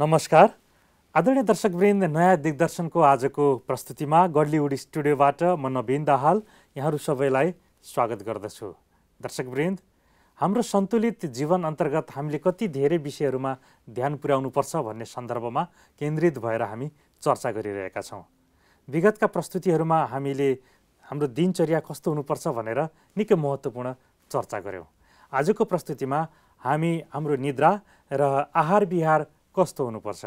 नमस्कार आदरणीय दर्शकवृन्द नयाँ दिग्दर्शनको आजको प्रस्तुतिमा गडलीवुड स्टुडियोबाट म नवीन दाहाल यहाँहरू सबैलाई स्वागत गर्दछु दर्शकवृन्द हाम्रो सन्तुलित जीवन अन्तर्गत हामीले कति धेरै विषयहरूमा ध्यान पुर्याउनुपर्छ भन्ने सन्दर्भमा केन्द्रित भएर हामी चर्चा गरिरहेका छौँ विगतका प्रस्तुतिहरूमा हामीले हाम्रो दिनचर्या कस्तो हुनुपर्छ भनेर निकै महत्त्वपूर्ण चर्चा गऱ्यौँ आजको प्रस्तुतिमा हामी हाम्रो निद्रा र आहार विहार कस्तो हुनुपर्छ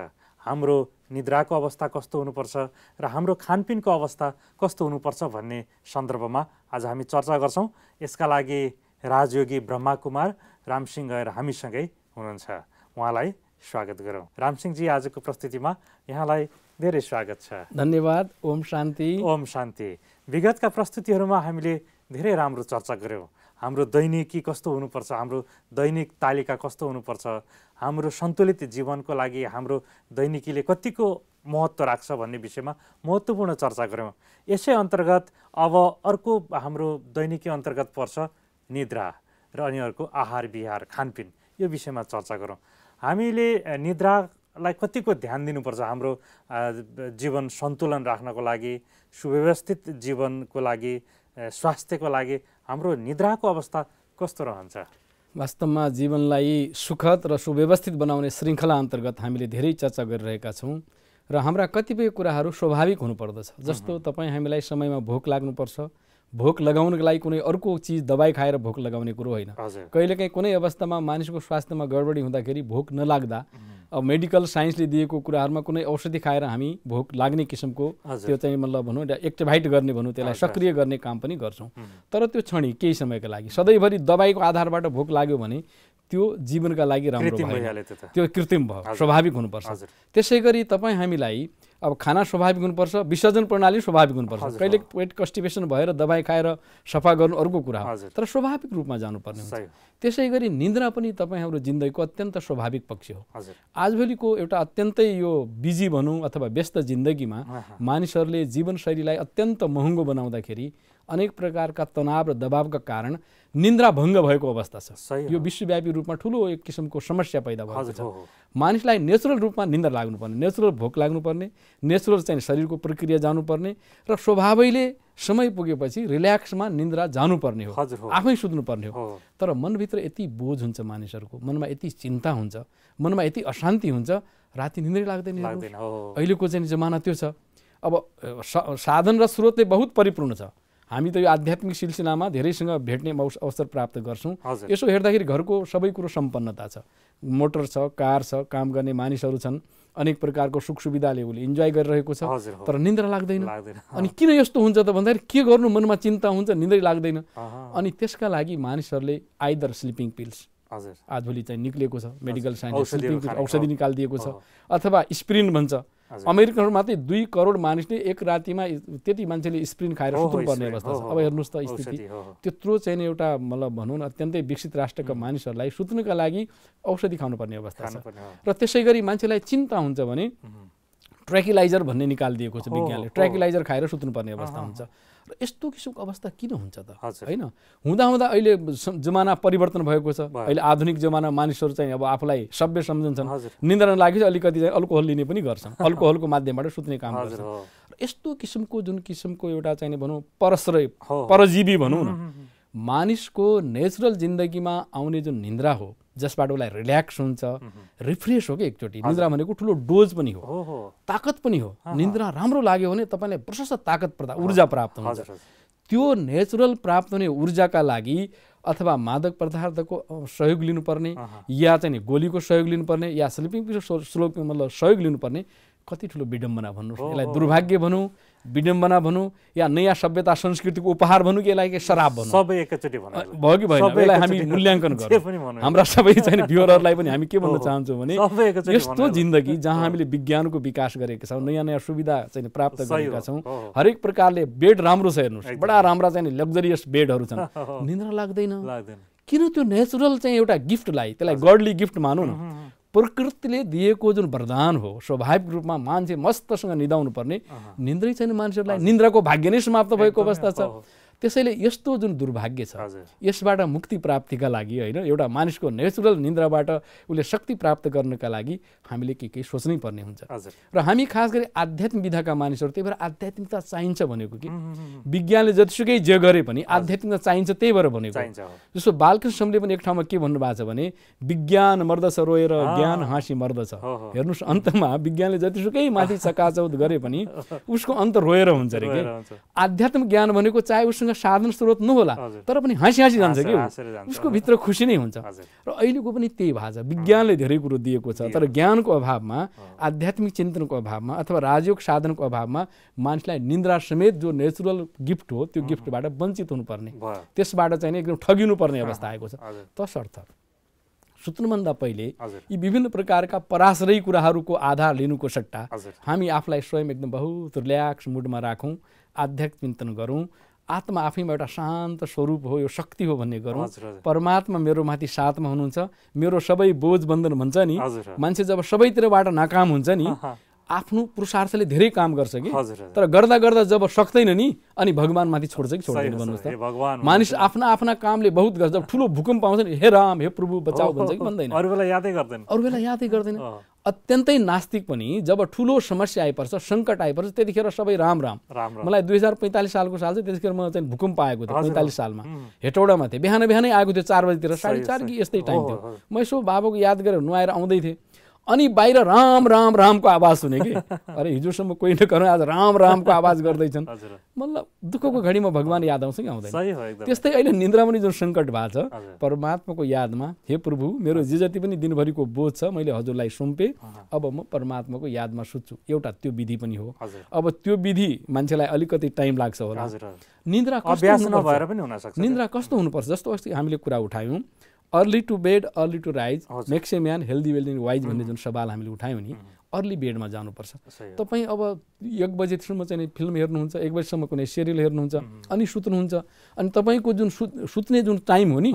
हाम्रो निद्राको अवस्था कस्तो हुनुपर्छ र हाम्रो खानपिनको अवस्था कस्तो हुनुपर्छ भन्ने सन्दर्भमा आज हामी चर्चा गर्छौँ यसका लागि राजयोगी ब्रह्मा कुमार रामसिंह गएर हामीसँगै हुनुहुन्छ उहाँलाई स्वागत गरौँ रामसिंहजी आजको प्रस्तुतिमा यहाँलाई धेरै स्वागत छ धन्यवाद ओम शान्ति ओम शान्ति विगतका प्रस्तुतिहरूमा हामीले धेरै राम्रो चर्चा गऱ्यौँ हाम्रो दैनिकी कस्तो हुनुपर्छ हाम्रो दैनिक तालिका कस्तो हुनुपर्छ हाम्रो सन्तुलित जीवनको लागि हाम्रो दैनिकीले कतिको महत्त्व राख्छ भन्ने विषयमा महत्त्वपूर्ण चर्चा गऱ्यौँ यसै अन्तर्गत अब अर्को हाम्रो दैनिकी अन्तर्गत पर्छ निद्रा र अनि अर्को आहार विहार खानपिन यो विषयमा चर्चा गरौँ हामीले निद्रालाई कतिको ध्यान दिनुपर्छ हाम्रो जीवन सन्तुलन राख्नको लागि सुव्यवस्थित जीवनको लागि स्वास्थ्यको लागि हाम्रो निद्राको अवस्था कस्तो रहन्छ वास्तवमा जीवनलाई सुखद र सुव्यवस्थित बनाउने श्रृङ्खला अन्तर्गत हामीले धेरै चर्चा गरिरहेका छौँ र हाम्रा कतिपय कुराहरू स्वाभाविक हुनुपर्दछ जस्तो तपाईँ हामीलाई समयमा भोक लाग्नुपर्छ भोक लगाउनको लागि कुनै अर्को चिज दबाई खाएर भोक लगाउने कुरो होइन कहिलेकाहीँ कुनै अवस्थामा मानिसको स्वास्थ्यमा गडबडी हुँदाखेरि भोक नलाग्दा अब मेडिकल साइन्सले दिएको कुराहरूमा कुनै औषधि खाएर हामी भोक लाग्ने किसिमको त्यो चाहिँ मतलब भनौँ एक्टिभाइट गर्ने भनौँ त्यसलाई सक्रिय गर्ने काम पनि गर्छौँ तर त्यो क्षणी केही समयको लागि सधैँभरि दबाईको आधारबाट भोक लाग्यो भने त्यो जीवनका लागि राम्रो त्यो कृत्रिम भयो स्वाभाविक हुनुपर्छ त्यसै गरी तपाईँ हामीलाई अब खाना स्वाभाविक हुनुपर्छ विसर्जन प्रणाली स्वाभाविक हुनुपर्छ कहिले वेट कस्टिभेसन भएर दबाई खाएर सफा गर्नु अर्को कुरा हो तर स्वाभाविक रूपमा जानुपर्ने हुन्छ त्यसै गरी निन्द्रा पनि तपाईँ हाम्रो जिन्दगीको अत्यन्त स्वाभाविक पक्ष हो आजभोलिको एउटा अत्यन्तै यो बिजी भनौँ अथवा व्यस्त जिन्दगीमा मानिसहरूले जीवनशैलीलाई अत्यन्त महँगो बनाउँदाखेरि अनेक प्रकारका तनाव र दबावका कारण निन्द्रा भङ्ग भएको अवस्था छ यो विश्वव्यापी रूपमा ठुलो एक किसिमको समस्या पैदा भएको छ मानिसलाई नेचुरल रूपमा निन्द्रा लाग्नुपर्ने नेचुरल भोक लाग्नुपर्ने नेचुरल चाहिँ शरीरको प्रक्रिया जानुपर्ने र स्वभावैले समय पुगेपछि रिल्याक्समा निन्द्रा जानुपर्ने हो आफै सुत्नुपर्ने हो तर मनभित्र यति बोझ हुन्छ मानिसहरूको मनमा यति चिन्ता हुन्छ मनमा यति अशान्ति हुन्छ राति निन्द्रै लाग्दैन अहिलेको चाहिँ जमाना त्यो छ अब साधन र स्रोतले बहुत परिपूर्ण छ हामी त यो आध्यात्मिक सिलसिलामा धेरैसँग भेट्ने अवसर प्राप्त गर्छौँ यसो हेर्दाखेरि घरको सबै कुरो सम्पन्नता छ मोटर छ कार छ काम गर्ने मानिसहरू छन् अनेक प्रकारको सुख सुविधाले उसले इन्जोय गरिरहेको छ तर निन्द्रा लाग्दैन अनि किन यस्तो हुन्छ त भन्दाखेरि के गर्नु मनमा चिन्ता हुन्छ निन्द्रै लाग्दैन अनि त्यसका लागि मानिसहरूले आइदर स्लिपिङ पिल्स आजभोलि चाहिँ निक्लिएको छ मेडिकल साइन्स औषधि निकालिदिएको छ अथवा स्प्रिन भन्छ अमेरिकनहरू मात्रै दुई करोड मानिसले एक रातिमा त्यति मान्छेले स्प्रिन खाएर सुत्नु पर्ने अवस्था छ अब हेर्नुहोस् त स्थिति त्यत्रो चाहिँ एउटा मतलब भनौँ न अत्यन्तै विकसित राष्ट्रका मानिसहरूलाई सुत्नुका लागि औषधि खानु पर्ने अवस्था छ र त्यसै गरी मान्छेलाई चिन्ता हुन्छ भने ट्र्याकिलाइजर भन्ने निकालिदिएको छ विज्ञानले ट्र्याकिलाइजर खाएर सुत्नुपर्ने अवस्था हुन्छ र यस्तो किसिमको अवस्था किन हुन्छ त होइन हुँदा अहिले जमाना परिवर्तन भएको छ अहिले आधुनिक जमाना मानिसहरू चाहिँ अब आफूलाई सभ्य सम्झन्छन् निन्द्रा लागि चाहिँ अलिकति चाहिँ अल्कोहल लिने पनि गर्छन् अल्कोहलको माध्यमबाट सुत्ने काम गर्छन् र यस्तो किसिमको जुन किसिमको एउटा चाहिँ भनौँ परश्रय परजीवी भनौँ न मानिसको नेचुरल जिन्दगीमा आउने जुन निन्द्रा हो जसबाट उसलाई रिल्याक्स हुन्छ रिफ्रेस हो कि एकचोटि निद्रा भनेको ठुलो डोज पनि हो ताकत पनि हो निद्रा राम्रो लाग्यो भने तपाईँलाई प्रशस्त ताकत प्रदा ऊर्जा प्राप्त हुन्छ त्यो नेचुरल प्राप्त हुने ऊर्जाका लागि अथवा मादक पदार्थको सहयोग लिनुपर्ने या चाहिँ गोलीको सहयोग लिनुपर्ने या स्लिपिङ स्लोक मतलब सहयोग लिनुपर्ने कति ठुलो विडम्बना भन्नुहोस् यसलाई दुर्भाग्य भनौँ विडम्बना भनौँ या नयाँ सभ्यता संस्कृतिको उपहार भनौँ कि यसलाई शराब भनौँ सबै एकैचोटि भयो कि भएन यसलाई हामी मूल्याङ्कन गर्छौँ हाम्रा सबै चाहिँ भ्युअरहरूलाई पनि हामी के भन्न चाहन्छौँ भने यस्तो जिन्दगी जहाँ हामीले विज्ञानको विकास गरेका छौँ नयाँ नयाँ सुविधा चाहिँ प्राप्त गरेका छौँ हरेक प्रकारले बेड राम्रो छ हेर्नुहोस् बडा राम्रा चाहिँ लग्जरियस बेडहरू छन् निन्द्रा लाग्दैन किन त्यो नेचुरल चाहिँ एउटा गिफ्टलाई त्यसलाई गडली गिफ्ट मानौँ न प्रकृतिले दिएको जुन वरदान हो स्वाभाविक रूपमा मान्छे मस्तसँग निदाउनु पर्ने निन्द्रै छैन मान्छेहरूलाई निन्द्राको भाग्य नै समाप्त भएको अवस्था छ त्यसैले यस्तो जुन दुर्भाग्य छ यसबाट मुक्ति प्राप्तिका लागि होइन एउटा मानिसको नेचुरल निन्द्राबाट उसले शक्ति प्राप्त गर्नका लागि हामीले के के सोच्नै पर्ने हुन्छ र हामी खास गरी आध्यात्मिक विधाका मानिसहरू त्यही भएर आध्यात्मिकता चाहिन्छ भनेको कि विज्ञानले जतिसुकै जे गरे पनि आध्यात्मिकता चाहिन्छ त्यही भएर भनेको जस्तो बालकृष्णले पनि एक ठाउँमा के भन्नुभएको छ भने विज्ञान मर्दछ रोएर ज्ञान हाँसी मर्दछ हेर्नुहोस् अन्तमा विज्ञानले जतिसुकै माथि चकाचौत गरे पनि उसको अन्त रोएर हुन्छ अरे कि आध्यात्मिक ज्ञान भनेको चाहे उसँग साधन स्रोत नहोला तर पनि हाँसी हाँसी जान्छ कि उसको भित्र खुसी नै हुन्छ र अहिलेको पनि त्यही भाषा विज्ञानले धेरै कुरो दिएको छ तर ज्ञानको अभावमा आध्यात्मिक चिन्तनको अभावमा अथवा राजयोग साधनको अभावमा मानिसलाई निन्द्रा समेत जो नेचुरल गिफ्ट हो त्यो गिफ्टबाट वञ्चित हुनुपर्ने त्यसबाट चाहिँ एकदम ठगिनुपर्ने अवस्था आएको छ तसर्थ सुत्नुभन्दा पहिले यी विभिन्न प्रकारका पराश्रयी कुराहरूको आधार लिनुको सट्टा हामी आफूलाई स्वयं एकदम बहुत रिल्याक्स मुडमा राखौँ आध्यात्मिक चिन्तन गरौँ आत्मा आफैमा एउटा शान्त स्वरूप हो यो शक्ति हो भन्ने गरौँ परमात्मा मेरो माथि साथमा हुनुहुन्छ मेरो सबै बोझ बन्धन भन्छ नि मान्छे जब सबैतिरबाट नाकाम हुन्छ नि आफ्नो पुरुषार्थले धेरै काम गर्छ कि तर गर्दा गर्दा जब सक्दैन नि अनि भगवान्माथि छोड्छ कि छोड्दैन भन्नुहोस् त मानिस आफ्ना आफ्ना कामले बहुत गर्छ जब ठुलो भूकम्प आउँछ नि हे राम हे प्रभु बचाऊ भन्छ कि भन्दैन अरू बेला यादै गर्दैन अरू बेला यादै गर्दैन अत्यन्तै नास्तिक पनि जब ठुलो समस्या आइपर्छ सङ्कट आइपर्छ त्यतिखेर सबै राम राम मलाई दुई हजार पैँतालिस सालको साल चाहिँ त्यतिखेर म चाहिँ भूकम्प आएको थियो पैँतालिस सालमा हेटौडामा थिएँ बिहान बिहानै आएको थियो चार बजीतिर साढे चार कि यस्तै टाइम थियो म यसो बाबाको याद गरेर नुहाएर आउँदै थिएँ अनि बाहिर राम राम रामको आवाज सुने कि अरे हिजोसम्म कोही नगरौँ आज राम रामको आवाज गर्दैछन् मतलब दुःखको घडीमा भगवान् याद आउँछ कि आउँदैन त्यस्तै अहिले निन्द्रा पनि जुन सङ्कट भएको छ परमात्माको यादमा हे प्रभु मेरो जे जति पनि दिनभरिको बोध छ मैले हजुरलाई सुम्पेँ अब म परमात्माको यादमा सुत्छु एउटा त्यो विधि पनि हो अब त्यो विधि मान्छेलाई अलिकति टाइम लाग्छ होला निन्द्रा निन्द्रा कस्तो हुनुपर्छ जस्तो अस्ति हामीले कुरा उठायौँ early to bed early to rise makes a man healthy and wise भन्ने जुन सवाल हामीले उठायौँ नि अर्ली बेडमा जानुपर्छ तपाईँ अब एक बजेसम्म चाहिँ फिल्म हेर्नुहुन्छ एक बजीसम्म कुनै सिरियल हेर्नुहुन्छ अनि सुत्नुहुन्छ अनि तपाईँको जुन सुत्ने जुन टाइम हो नि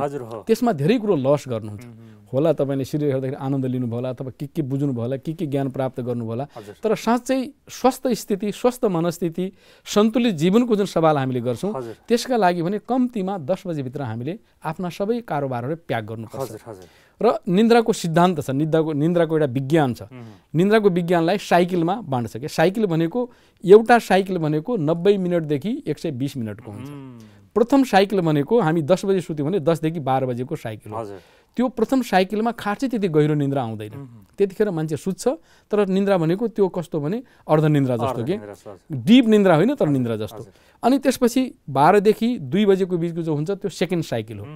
त्यसमा धेरै कुरो लस गर्नुहुन्छ होला तपाईँले सिरियल हेर्दाखेरि आनन्द लिनुभयो होला अथवा के के बुझ्नुभयो होला के के ज्ञान प्राप्त गर्नुभयो होला तर साँच्चै स्वस्थ स्थिति स्वस्थ मनस्थिति सन्तुलित जीवनको जुन सवाल हामीले गर्छौँ त्यसका लागि भने कम्तीमा दस बजीभित्र हामीले आफ्ना सबै कारोबारहरू प्याक गर्नुपर्छ र निन्द्राको सिद्धान्त छ निद्राको निन्द्राको एउटा विज्ञान छ निन्द्राको विज्ञानलाई साइकलमा बाँड्छ क्या साइकल भनेको एउटा साइकल भनेको नब्बे मिनटदेखि एक सय बिस मिनटको हुन्छ प्रथम साइकल भनेको हामी दस बजी सुत्यौँ भने दसदेखि बाह्र बजेको साइकल हो त्यो प्रथम साइकलमा खासै त्यति गहिरो निन्द्रा आउँदैन त्यतिखेर मान्छे सुत्छ तर निन्द्रा भनेको त्यो कस्तो भने अर्ध निन्द्रा जस्तो कि डिप निन्द्रा होइन तर निन्द्रा जस्तो अनि त्यसपछि बाह्रदेखि दुई बजेको बिचको जो हुन्छ त्यो सेकेन्ड साइकल हो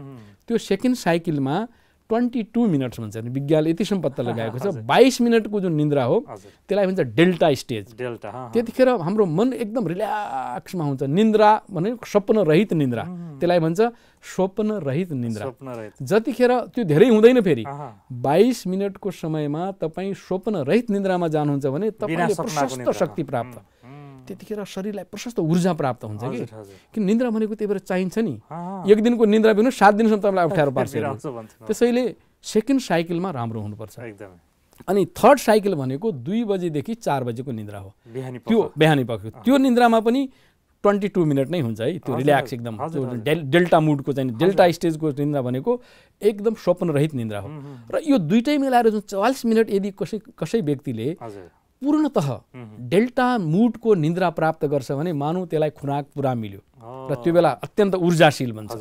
त्यो सेकेन्ड साइकलमा ट्वेन्टी टू मिनट्स भन्छ नि विज्ञानले यतिसम्म पत्ता लगाएको छ बाइस मिनटको जुन निन्द्रा हो त्यसलाई भन्छ डेल्टा स्टेज डेल्टा त्यतिखेर हाम्रो मन एकदम रिल्याक्समा हुन्छ निन्द्रा भने स्वप्न रहित निन्द्रा त्यसलाई भन्छ स्वप्न रहित निन्द्रा जतिखेर त्यो धेरै हुँदैन फेरि बाइस मिनटको समयमा तपाईँ स्वप्न रहित निन्द्रामा जानुहुन्छ भने तपाईँले प्रशस्त शक्ति प्राप्त त्यतिखेर शरीरलाई प्रशस्त ऊर्जा प्राप्त हुन्छ कि किन निन्द्रा भनेको त्यही भएर चाहिन्छ नि एक दिनको निन्द्रा पनि सात दिनसम्म तपाईँलाई अप्ठ्यारो पार्छ त्यसैले सेकेन्ड साइकलमा राम्रो हुनुपर्छ अनि थर्ड साइकल भनेको दुई बजीदेखि चार बजेको निन्द्रा हो त्यो बिहानी पक्यो त्यो निन्द्रामा पनि ट्वेन्टी टू मिनट नै हुन्छ है त्यो रिल्याक्स एकदम डेल्टा मुडको चाहिँ डेल्टा स्टेजको निन्द्रा भनेको एकदम स्वप्नरहित निन्द्रा हो र यो दुइटै मिलाएर जुन चौवालिस मिनट यदि कसै कसै व्यक्तिले पूर्णत डेल्टा मुडको निन्द्रा प्राप्त गर्छ भने मानौ त्यसलाई खुराक पुरा मिल्यो र त्यो बेला अत्यन्त ऊर्जाशील भन्छ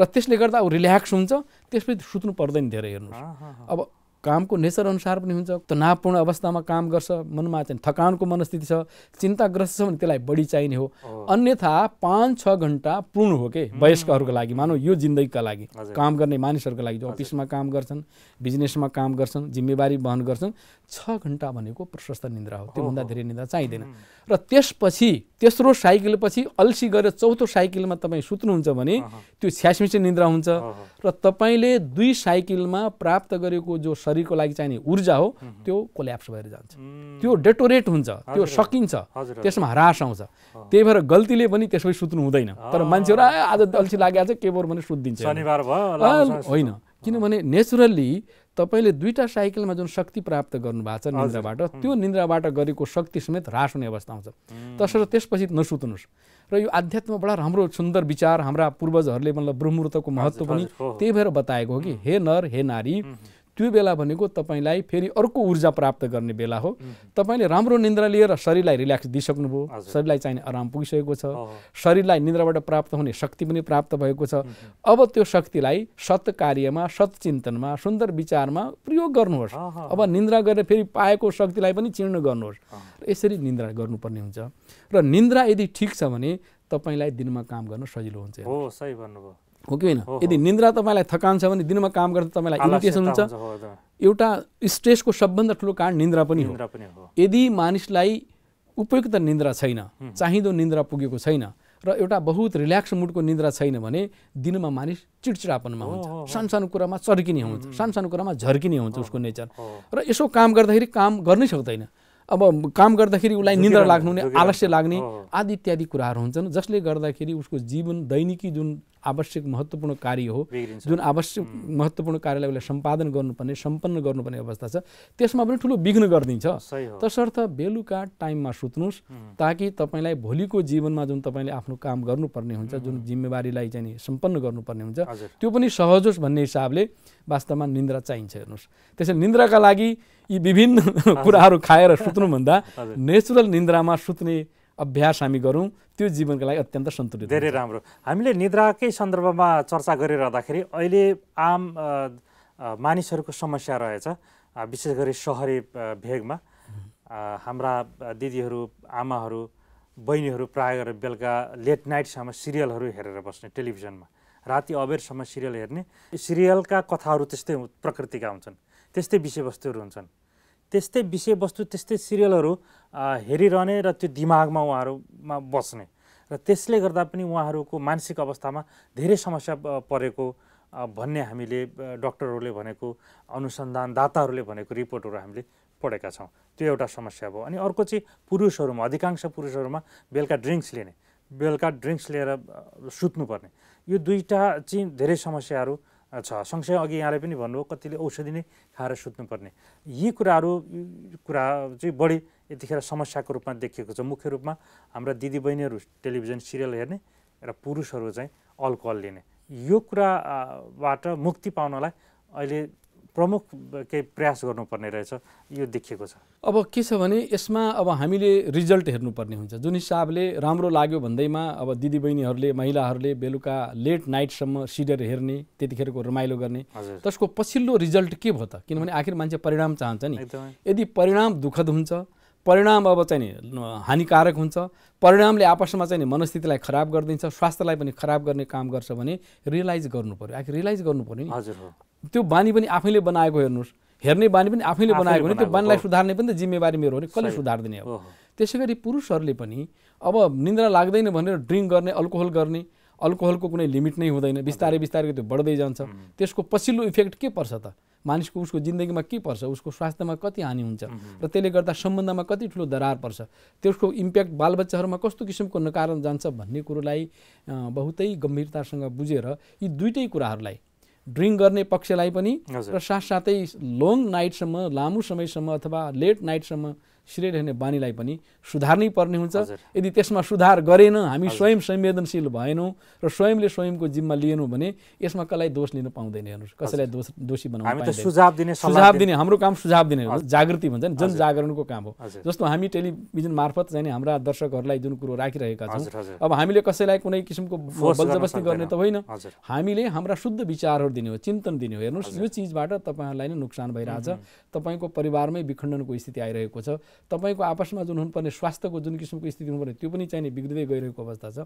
र त्यसले गर्दा ऊ रिल्याक्स हुन्छ त्यसपछि सुत्नु पर्दैन धेरै हेर्नुहोस् अब कामको नेचर अनुसार पनि हुन्छ तनावपूर्ण अवस्थामा काम गर्छ मनमा चाहिँ थकानको मनस्थिति छ चिन्ताग्रस्त छ भने त्यसलाई बढी चाहिने हो अन्यथा पाँच छ घन्टा पूर्ण हो के वयस्कहरूको लागि मानौ यो जिन्दगीका लागि काम गर्ने मानिसहरूको लागि जो अफिसमा काम गर्छन् बिजनेसमा काम गर्छन् जिम्मेवारी वहन गर्छन् छ घन्टा भनेको प्रशस्त निन्द्रा हो त्योभन्दा धेरै निन्द्रा चाहिँदैन र त्यसपछि तेस्रो साइकलपछि अल्छी गरेर चौथो साइकलमा तपाईँ सुत्नुहुन्छ भने त्यो छ्यासमिसे निन्द्रा हुन्छ र तपाईँले दुई साइकलमा प्राप्त गरेको जो शरीर शरीरको लागि चाहिने ऊर्जा हो त्यो कोल्याप्स भएर जान्छ त्यो डेटोरेट हुन्छ त्यो सकिन्छ त्यसमा ह्रास आउँछ त्यही भएर गल्तीले पनि त्यसमै सुत्नु हुँदैन तर मान्छेहरू आज अल्छी लागेको छ के भने सुत्दिन्छ होइन किनभने नेचुरल्ली तपाईँले दुईवटा साइकलमा जुन शक्ति प्राप्त गर्नुभएको छ निन्द्राबाट त्यो निन्द्राबाट गरेको शक्ति समेत ह्रास हुने अवस्था आउँछ तसर्थ त्यसपछि नसुत्नुहोस् र यो आध्यात्म बडा राम्रो सुन्दर विचार हाम्रा पूर्वजहरूले मतलब ब्रह्मूर्तको महत्त्व पनि त्यही भएर बताएको हो कि हे नर हे नारी त्यो बेला भनेको तपाईँलाई फेरि अर्को ऊर्जा प्राप्त गर्ने बेला हो तपाईँले राम्रो निन्द्रा लिएर शरीरलाई रिल्याक्स दिइसक्नुभयो शरीरलाई चाहिने आराम पुगिसकेको छ शरीरलाई निन्द्राबाट प्राप्त हुने शक्ति पनि प्राप्त भएको छ अब त्यो शक्तिलाई सत् कार्यमा सत्चिन्तनमा सुन्दर विचारमा प्रयोग गर्नुहोस् अब निन्द्रा गरेर फेरि पाएको शक्तिलाई पनि चिर्ण गर्नुहोस् यसरी निन्द्रा गर्नुपर्ने हुन्छ र निन्द्रा यदि ठिक छ भने तपाईँलाई दिनमा काम गर्न सजिलो हुन्छ हो सही भन्नुभयो हो कि होइन यदि निन्द्रा तपाईँलाई थकान छ भने दिनमा काम गर्दा तपाईँलाई इरिटेसन हुन्छ एउटा स्ट्रेसको सबभन्दा ठुलो कारण निन्द्रा पनि हो यदि मानिसलाई उपयुक्त निन्द्रा छैन चाहिँदो निन्द्रा पुगेको छैन र एउटा बहुत रिल्याक्स मुडको निन्द्रा छैन भने दिनमा मानिस चिडचिडापनमा हुन्छ सानसानो कुरामा चर्किने हुन्छ सानसानो कुरामा झर्किने हुन्छ उसको नेचर र यसो काम गर्दाखेरि काम गर्नै सक्दैन अब काम गर्दाखेरि उसलाई निन्द्रा लाग्नु नै आलस्य लाग्ने आदि इत्यादि कुराहरू हुन्छन् जसले गर्दाखेरि उसको जीवन दैनिकी जुन आवश्यक महत्त्वपूर्ण कार्य हो जुन आवश्यक महत्त्वपूर्ण कार्यलाई उसले सम्पादन गर्नुपर्ने सम्पन्न गर्नुपर्ने अवस्था छ त्यसमा पनि ठुलो विघ्न गरिदिन्छ तसर्थ बेलुका टाइममा सुत्नुहोस् ताकि तपाईँलाई भोलिको जीवनमा जुन तपाईँले आफ्नो काम गर्नुपर्ने हुन्छ जुन जिम्मेवारीलाई चाहिँ सम्पन्न गर्नुपर्ने हुन्छ त्यो पनि सहज होस् भन्ने हिसाबले वास्तवमा निन्द्रा चाहिन्छ हेर्नुहोस् त्यसैले निन्द्राका लागि यी विभिन्न कुराहरू खाएर सुत्नुभन्दा नेचुरल निन्द्रामा सुत्ने अभ्यास हामी गरौँ त्यो जीवनको लागि अत्यन्त सन्तुलित धेरै राम्रो हामीले निद्राकै सन्दर्भमा चर्चा गरिरहँदाखेरि अहिले आम मानिसहरूको समस्या रहेछ विशेष गरी सहरी भेगमा हाम्रा दिदीहरू आमाहरू बहिनीहरू प्रायः गरेर बेलुका लेट नाइटसम्म सिरियलहरू हेरेर बस्ने टेलिभिजनमा राति अबेरसम्म सिरियल हेर्ने सिरियलका कथाहरू त्यस्तै प्रकृतिका हुन्छन् त्यस्तै विषयवस्तुहरू हुन्छन् त्यस्तै विषयवस्तु त्यस्तै सिरियलहरू हेरिरहने र त्यो दिमागमा उहाँहरूमा बस्ने र त्यसले गर्दा पनि उहाँहरूको मानसिक अवस्थामा धेरै समस्या परेको भन्ने हामीले डक्टरहरूले भनेको अनुसन्धानदाताहरूले भनेको रिपोर्टहरू हामीले पढेका छौँ त्यो एउटा समस्या भयो अनि अर्को चाहिँ पुरुषहरूमा अधिकांश पुरुषहरूमा बेलुका ड्रिङ्क्स लिने बेलुका ड्रिङ्क्स लिएर सुत्नुपर्ने यो दुईवटा चाहिँ धेरै समस्याहरू अच्छा सँगसँगै अघि यहाँले पनि भन्नुभयो कतिले औषधि नै खाएर सुत्नुपर्ने यी कुराहरू कुरा चाहिँ बढी यतिखेर समस्याको रूपमा देखिएको छ मुख्य रूपमा हाम्रा दिदीबहिनीहरू टेलिभिजन सिरियल हेर्ने र पुरुषहरू चाहिँ अल्कोहल लिने यो कुराबाट मुक्ति पाउनलाई अहिले प्रमुख केही प्रयास गर्नुपर्ने रहेछ यो देखिएको छ अब के छ भने यसमा अब हामीले रिजल्ट हेर्नुपर्ने हुन्छ जुन हिसाबले राम्रो लाग्यो भन्दैमा अब दिदीबहिनीहरूले महिलाहरूले बेलुका लेट नाइटसम्म सिरियल हेर्ने त्यतिखेरको रमाइलो गर्ने त्यसको पछिल्लो रिजल्ट के भयो त किनभने आखिर मान्छे परिणाम चाहन्छ नि यदि परिणाम दुःखद हुन्छ परिणाम अब चाहिँ नि हानिकारक हुन्छ परिणामले आपसमा चाहिँ नि मनस्थितिलाई खराब गरिदिन्छ स्वास्थ्यलाई पनि खराब गर्ने काम गर्छ भने रियलाइज गर्नु पऱ्यो आखिर रियलाइज गर्नु पऱ्यो नि हजुर त्यो बानी पनि आफैले बनाएको हेर्नुहोस् हेर्ने बानी पनि आफैले बनाएको भने त्यो बानीलाई सुधार्ने पनि त जिम्मेवारी मेरो हो भने कसले सुधारिदिने हो त्यसै गरी पुरुषहरूले पनि अब निन्द्रा लाग्दैन भनेर ड्रिङ्क गर्ने अल्कोहल गर्ने अल्कोहलको कुनै लिमिट नै हुँदैन बिस्तारै बिस्तारै त्यो बढ्दै जान्छ त्यसको पछिल्लो इफेक्ट के पर्छ त मानिसको उसको जिन्दगीमा के पर्छ उसको स्वास्थ्यमा कति हानि हुन्छ र त्यसले गर्दा सम्बन्धमा कति ठुलो दरार पर्छ त्यसको इम्प्याक्ट बालबच्चाहरूमा कस्तो किसिमको नकारण जान्छ भन्ने कुरोलाई बहुतै गम्भीरतासँग बुझेर यी दुइटै कुराहरूलाई ड्रिङ्क गर्ने पक्षलाई पनि र साथसाथै लङ नाइटसम्म लामो समयसम्म अथवा लेट नाइटसम्म सिरेट रहने बानीलाई पनि सुधार्नै पर्ने हुन्छ यदि त्यसमा सुधार गरेन हामी स्वयं संवेदनशील भएनौँ र स्वयंले स्वयंको जिम्मा लिएनौँ भने यसमा कसलाई दोष लिन पाउँदैन हेर्नुहोस् कसैलाई दोष दोषी बनाउनु सुझाव दिने सुझाव दिने हाम्रो काम सुझाव दिने जागृति भन्छ नि जनजागरणको काम हो जस्तो हामी टेलिभिजन मार्फत चाहिँ हाम्रा दर्शकहरूलाई जुन कुरो राखिरहेका छौँ अब हामीले कसैलाई कुनै किसिमको बलजबस्ती गर्ने त होइन हामीले हाम्रा शुद्ध विचारहरू दिने हो चिन्तन दिने हो हेर्नुहोस् यो चिजबाट तपाईँहरूलाई नै नोक्सान भइरहेछ तपाईँको परिवारमै विखण्डनको स्थिति आइरहेको छ तपाईँको आपसमा जुन हुनुपर्ने स्वास्थ्यको जुन किसिमको स्थिति हुनुपर्ने त्यो पनि चाहिने बिग्रिँदै गइरहेको अवस्था छ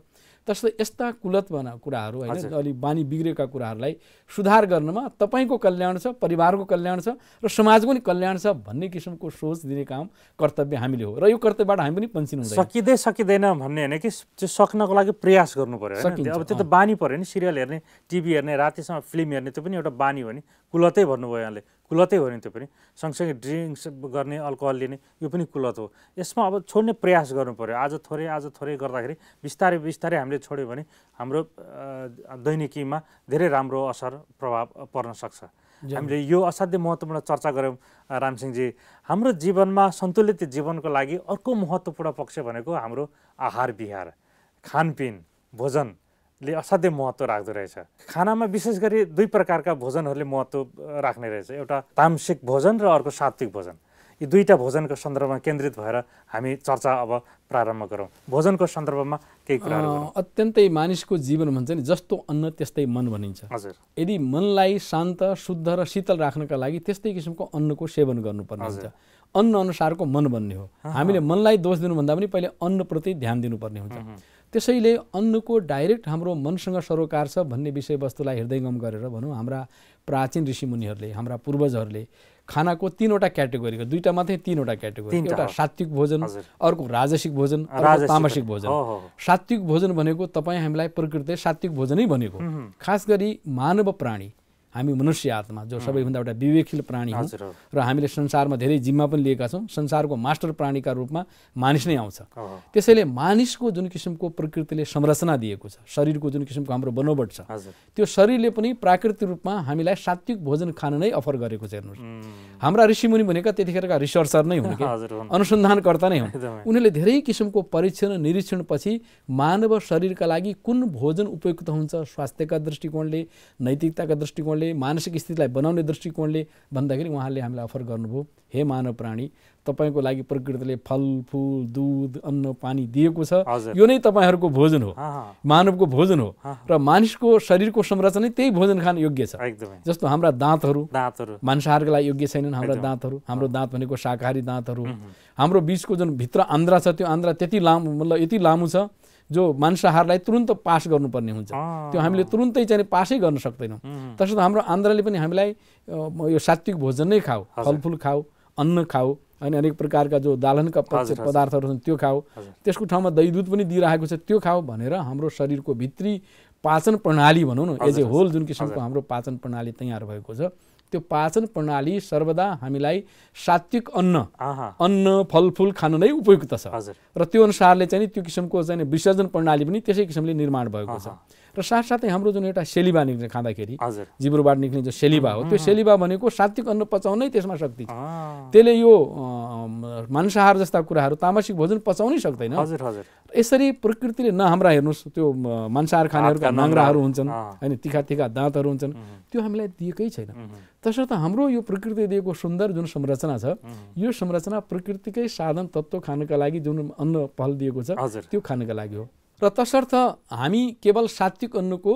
तसर्थ यस्ता कुलत बना कुराहरू होइन अलिक बानी बिग्रेका कुराहरूलाई सुधार गर्नमा तपाईँको कल्याण छ परिवारको कल्याण छ र समाजको पनि कल्याण छ भन्ने किसिमको सोच दिने काम कर्तव्य हामीले हो र यो कर्तव्यबाट हामी पनि पन्सिनु सकिँदै सकिँदैन भन्ने होइन कि त्यो सक्नको लागि प्रयास गर्नु पर्यो अब त्यो त बानी पऱ्यो नि सिरियल हेर्ने टिभी हेर्ने रातिसम्म फिल्म हेर्ने त्यो पनि एउटा बानी हो नि कुलतै भन्नुभयो यहाँले कुलतै हो नि त्यो पनि सँगसँगै ड्रिङ्क्स गर्ने अल्कोहल लिने यो पनि कुलत हो यसमा अब छोड्ने प्रयास गर्नु पऱ्यो आज थोरै आज थोरै गर्दाखेरि बिस्तारै बिस्तारै हामीले छोड्यो भने हाम्रो दैनिकीमा धेरै राम्रो असर प्रभाव पर्न सक्छ हामीले यो असाध्यै महत्त्वपूर्ण चर्चा गऱ्यौँ रामसिंहजी हाम्रो जीवनमा सन्तुलित जीवनको लागि अर्को महत्त्वपूर्ण पक्ष भनेको हाम्रो आहार विहार खानपिन भोजन ले असाध्यै महत्त्व राख्दो रहेछ खानामा विशेष गरी दुई प्रकारका भोजनहरूले महत्त्व राख्ने रहेछ एउटा तामसिक भोजन र अर्को सात्विक भोजन यी दुईवटा भोजनको सन्दर्भमा केन्द्रित भएर हामी चर्चा अब प्रारम्भ गरौँ भोजनको सन्दर्भमा केही कुरा अत्यन्तै मानिसको जीवन भन्छ नि जस्तो अन्न त्यस्तै मन भनिन्छ हजुर यदि मनलाई शान्त शुद्ध र शीतल राख्नका लागि त्यस्तै किसिमको अन्नको सेवन गर्नुपर्ने हुन्छ अन्न अनुसारको मन बन्ने हो हामीले मनलाई दोष दिनुभन्दा पनि पहिले अन्नप्रति ध्यान दिनुपर्ने हुन्छ त्यसैले अन्नको डाइरेक्ट हाम्रो मनसँग सरोकार छ भन्ने विषयवस्तुलाई हृदयङ्गम गरेर भनौँ हाम्रा प्राचीन ऋषिमुनिहरूले हाम्रा पूर्वजहरूले खानाको तिनवटा क्याटेगोरीको दुईवटा मात्रै तिनवटा क्याटेगोरी एउटा सात्विक भोजन अर्को राजसिक भोजन अर्को तामसिक भोजन सात्विक भोजन भनेको तपाईँ हामीलाई प्रकृति सात्विक भोजनै भनेको खास गरी मानव प्राणी हामी मनुष्य आत्मा जो सबैभन्दा एउटा विवेकशील प्राणी हो र हामीले संसारमा धेरै जिम्मा पनि लिएका छौँ संसारको मास्टर प्राणीका रूपमा मानिस नै आउँछ त्यसैले मानिसको जुन किसिमको प्रकृतिले संरचना दिएको छ शरीरको जुन किसिमको हाम्रो बनोबट छ त्यो शरीरले पनि प्राकृतिक रूपमा हामीलाई सात्विक भोजन खान नै अफर गरेको छ हेर्नुहोस् हाम्रा ऋषिमुनि भनेका त्यतिखेरका रिसर्चर नै हुन् कि अनुसन्धानकर्ता नै हुन् उनीहरूले धेरै किसिमको परीक्षण निरीक्षणपछि मानव शरीरका लागि कुन भोजन उपयुक्त हुन्छ स्वास्थ्यका दृष्टिकोणले नैतिकताका दृष्टिकोणले दृष्टिकोणले मानसिक स्थितिलाई बनाउने दृष्टिकोणले भन्दाखेरि उहाँले हामीलाई अफर गर्नुभयो हे मानव प्राणी तपाईँको लागि प्रकृतिले फल फलफुल दुध अन्न पानी दिएको छ यो नै तपाईँहरूको भोजन हो मानवको भोजन हो र मानिसको शरीरको संरचना त्यही भोजन खान योग्य छ जस्तो हाम्रा दाँतहरू मांसाहारको लागि योग्य छैनन् हाम्रा दाँतहरू हाम्रो दाँत भनेको शाकाहारी दाँतहरू हाम्रो बिचको जुन भित्र आन्द्रा छ त्यो आन्द्रा त्यति लामो मतलब यति लामो छ जो मांसाहारलाई तुरन्त पास गर्नुपर्ने हुन्छ त्यो हामीले तुरुन्तै चाहिँ पासै गर्न सक्दैनौँ तसर्थ हाम्रो आन्द्राले पनि हामीलाई यो सात्विक भोजन नै खाऊ फलफुल खाऊ अन्न खाऊ अनि अनेक प्रकारका जो दालनका पदार्थहरू छन् त्यो खाऊ त्यसको ठाउँमा दही दुध पनि दिइरहेको छ त्यो खाऊ भनेर हाम्रो शरीरको भित्री पाचन प्रणाली भनौँ न एज ए होल जुन किसिमको हाम्रो पाचन प्रणाली तयार भएको छ त्यो पाचन प्रणाली सर्वदा हामीलाई सात्विक अन्न अन्न फलफुल खानु नै उपयुक्त छ र त्यो अनुसारले चाहिँ त्यो किसिमको चाहिँ विसर्जन प्रणाली पनि त्यसै किसिमले निर्माण भएको छ र साथसाथै हाम्रो जुन एउटा सेलिबा निक्लिन्छ खाँदाखेरि जिब्रोबाट निक्लिन्छ सेलिबा हो त्यो सेलिबा भनेको सात्विक अन्न पचाउनै त्यसमा शक्ति छ त्यसले यो मांसाहार जस्ता कुराहरू तामासिक भोजन पचाउनै सक्दैन यसरी प्रकृतिले न हाम्रा हेर्नुहोस् त्यो मांसाहार खानेहरूका नाङ्राहरू हुन्छन् होइन तिखा तिखा दाँतहरू हुन्छन् त्यो हामीलाई दिएकै छैन तसर्थ हाम्रो यो प्रकृतिले दिएको सुन्दर जुन संरचना छ यो संरचना प्रकृतिकै साधन तत्त्व खानका लागि जुन अन्न पहल दिएको छ त्यो खानका लागि हो र तसर्थ हामी केवल सात्विक अन्नको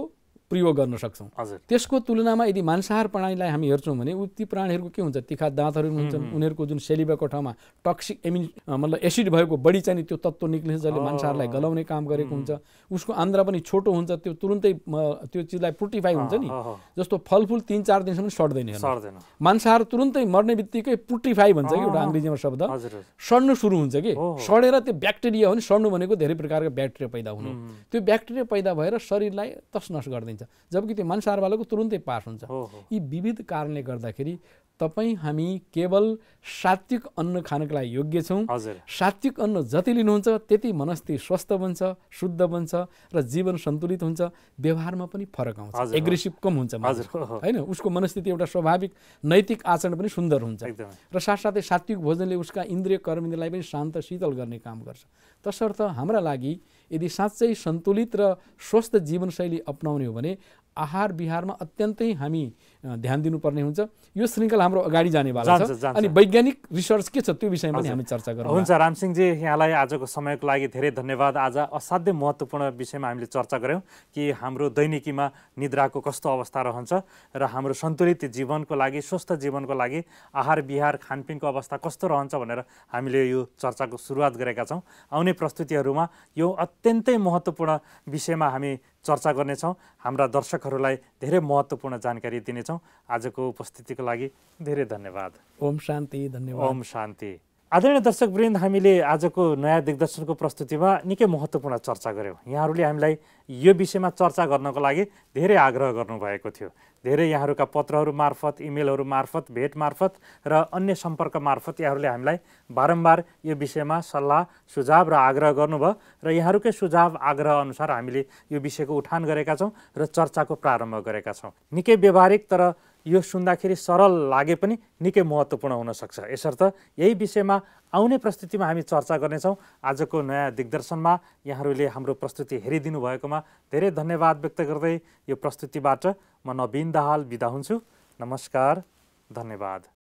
प्रयोग गर्न सक्छौँ त्यसको तुलनामा यदि मांसाहार प्राणीलाई हामी हेर्छौँ भने ती प्राणीहरूको के हुन्छ तिखा दाँतहरू हुन्छन् उनीहरूको जुन सेलिबाको ठाउँमा टक्सिक एमिन मतलब एसिड भएको बढी चाहिँ त्यो तत्त्व निक्लिन्छ जसले मांसाहारलाई गलाउने काम गरेको हुन्छ उसको आन्द्रा पनि छोटो हुन्छ त्यो तुरुन्तै त्यो चिजलाई प्रोटिफाई हुन्छ नि जस्तो फलफुल तिन चार दिनसम्म सड्दैन मांसाहार तुरुन्तै मर्ने बित्तिकै प्रोटिफाई भन्छ कि एउटा अङ्ग्रेजीमा शब्द सड्नु सुरु हुन्छ कि सडेर त्यो ब्याक्टेरिया हो नि सड्नु भनेको धेरै प्रकारको ब्याक्टेरिया पैदा हुनु त्यो ब्याक्टेरिया पैदा भएर शरीरलाई तसनस गर्दैन जबकि त्यो मनसारवालाको तुरुन्तै पास हुन्छ यी विविध कारणले गर्दाखेरि तपाईँ हामी केवल सात्विक अन्न खानको लागि योग्य छौँ सात्विक अन्न जति लिनुहुन्छ त्यति मनस्थिति स्वस्थ बन्छ शुद्ध बन्छ र जीवन सन्तुलित हुन्छ व्यवहारमा पनि फरक आउँछ एग्रेसिभ कम हुन्छ होइन उसको मनस्थिति एउटा स्वाभाविक नैतिक आचरण पनि सुन्दर हुन्छ र साथसाथै सात्विक भोजनले उसका इन्द्रिय कर्मीलाई पनि शान्त शीतल गर्ने काम गर्छ तसर्थ हाम्रा लागि यदि साँच्चै सन्तुलित र स्वस्थ जीवनशैली अप्नाउने हो भने आहार विहारमा अत्यन्तै हामी ध्यान दिनुपर्ने हुन्छ यो श्रृङ्खला हाम्रो अगाडि जानेवाला छ अनि वैज्ञानिक रिसर्च के छ त्यो विषयमा पनि हामी चर्चा गरौँ हुन्छ रामसिंहजी यहाँलाई आजको समयको लागि धेरै धन्यवाद आज असाध्यै महत्त्वपूर्ण विषयमा हामीले चर्चा गऱ्यौँ कि हाम्रो दैनिकीमा निद्राको कस्तो अवस्था रहन्छ र हाम्रो सन्तुलित जीवनको लागि स्वस्थ जीवनको लागि आहार विहार खानपिनको अवस्था कस्तो रहन्छ भनेर हामीले यो चर्चाको सुरुवात गरेका छौँ आउने प्रस्तुतिहरूमा यो अत्यन्तै महत्त्वपूर्ण विषयमा हामी चर्चा गर्नेछौँ हाम्रा दर्शकहरूलाई धेरै महत्त्वपूर्ण जानकारी दिनेछौँ आजको उपस्थितिको लागि धेरै धन्यवाद ओम शान्ति धन्यवाद ओम शान्ति आदरणीय दर्शक वृन्द हामीले आजको नयाँ दिग्दर्शनको प्रस्तुतिमा निकै महत्त्वपूर्ण चर्चा गऱ्यौँ यहाँहरूले हामीलाई यो विषयमा चर्चा गर्नको लागि धेरै आग्रह गर्नुभएको थियो धेरै यहाँहरूका पत्रहरू मार्फत इमेलहरू मार्फत भेट मार्फत र अन्य सम्पर्क मार्फत यहाँहरूले हामीलाई बारम्बार यो विषयमा सल्लाह सुझाव र आग्रह गर्नुभयो र यहाँहरूकै सुझाव आग्रह अनुसार हामीले यो विषयको उठान गरेका छौँ र चर्चाको प्रारम्भ गरेका छौँ निकै व्यवहारिक तर यो सुन्दाखेरि सरल लागे पनि निकै महत्त्वपूर्ण हुनसक्छ यसर्थ यही विषयमा आउने प्रस्तुतिमा हामी चर्चा गर्नेछौँ आजको नयाँ दिग्दर्शनमा यहाँहरूले हाम्रो प्रस्तुति हेरिदिनु भएकोमा धेरै धन्यवाद व्यक्त गर्दै यो प्रस्तुतिबाट म नवीन दाहाल बिदा हुन्छु नमस्कार धन्यवाद